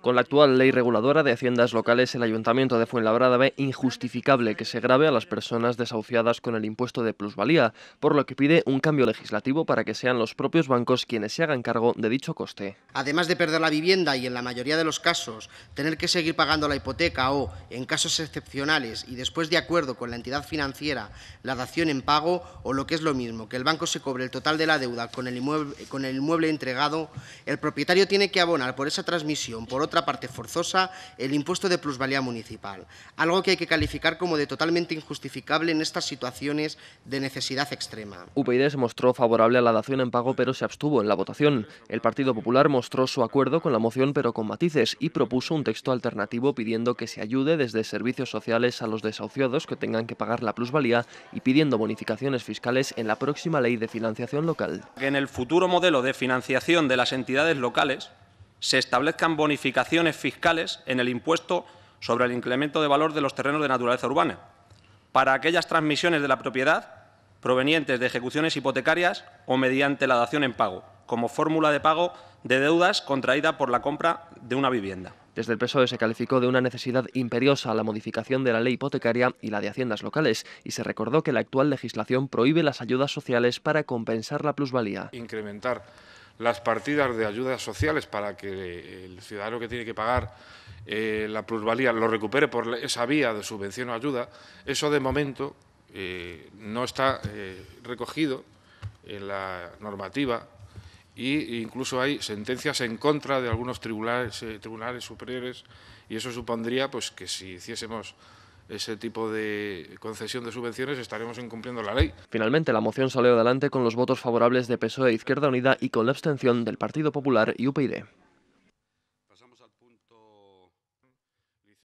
Con la actual ley reguladora de haciendas locales, el Ayuntamiento de Fuenlabrada ve injustificable que se grave a las personas desahuciadas con el impuesto de plusvalía, por lo que pide un cambio legislativo para que sean los propios bancos quienes se hagan cargo de dicho coste. Además de perder la vivienda y en la mayoría de los casos tener que seguir pagando la hipoteca o, en casos excepcionales y después de acuerdo con la entidad financiera, la dación en pago o lo que es lo mismo, que el banco se cobre el total de la deuda con el inmueble, con el inmueble entregado, el propietario tiene que abonar por esa transmisión, por otra parte forzosa, el impuesto de plusvalía municipal, algo que hay que calificar como de totalmente injustificable en estas situaciones de necesidad extrema. UPyD se mostró favorable a la dación en pago, pero se abstuvo en la votación. El Partido Popular mostró su acuerdo con la moción, pero con matices, y propuso un texto alternativo pidiendo que se ayude desde servicios sociales a los desahuciados que tengan que pagar la plusvalía y pidiendo bonificaciones fiscales en la próxima ley de financiación local. En el futuro modelo de financiación de las entidades locales, se establezcan bonificaciones fiscales en el impuesto sobre el incremento de valor de los terrenos de naturaleza urbana para aquellas transmisiones de la propiedad provenientes de ejecuciones hipotecarias o mediante la dación en pago, como fórmula de pago de deudas contraída por la compra de una vivienda. Desde el PSOE se calificó de una necesidad imperiosa la modificación de la ley hipotecaria y la de haciendas locales, y se recordó que la actual legislación prohíbe las ayudas sociales para compensar la plusvalía. Incrementar las partidas de ayudas sociales para que el ciudadano que tiene que pagar eh, la plusvalía lo recupere por esa vía de subvención o ayuda, eso de momento eh, no está eh, recogido en la normativa e incluso hay sentencias en contra de algunos tribunales, tribunales superiores y eso supondría pues, que si hiciésemos ese tipo de concesión de subvenciones, estaremos incumpliendo la ley. Finalmente, la moción salió adelante con los votos favorables de PSOE, Izquierda Unida y con la abstención del Partido Popular y UPyD.